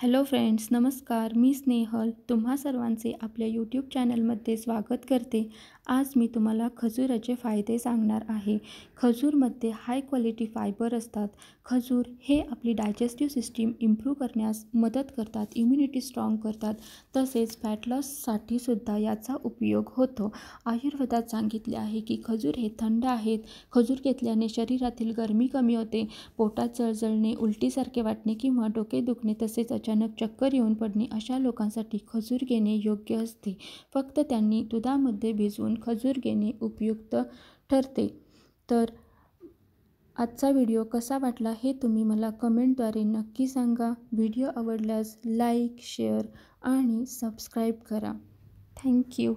hello friends नमस्कार मी स्नेहल तुम्हा सर्वांचे आपल्या यूट्यूब चॅनलमध्ये स्वागत करते आज मी तुम्हाला खजूराचे फायदे सांगणार आहे खजूरमध्ये हाय क्वालिटी फायबर असतात खजूर हे आपली डायजेस्टिव्ह सिस्टीम इम्प्रूव्ह करण्यास मदत करतात इम्युनिटी स्ट्रॉंग करतात तसेच फॅट लॉससाठी सुद्धा याचा उपयोग होतो आयुर्वेदात सांगितले आहे की खजूर हे थंड आहेत खजूर घेतल्याने शरीरातील गरमी कमी होते पोटात जळजळणे उलटीसारखे वाटणे किंवा डोके दुखणे तसेच अचानक चक्कर येऊन पडणे अशा लोकांसाठी खजूर घेणे योग्य असते फक्त त्यांनी दुधामध्ये भिजवून खजूर घेणे उपयुक्त ठरते तर आजचा व्हिडिओ कसा वाटला हे तुम्ही मला कमेंटद्वारे नक्की सांगा व्हिडिओ आवडल्यास लाईक शेअर आणि सबस्क्राईब करा थँक्यू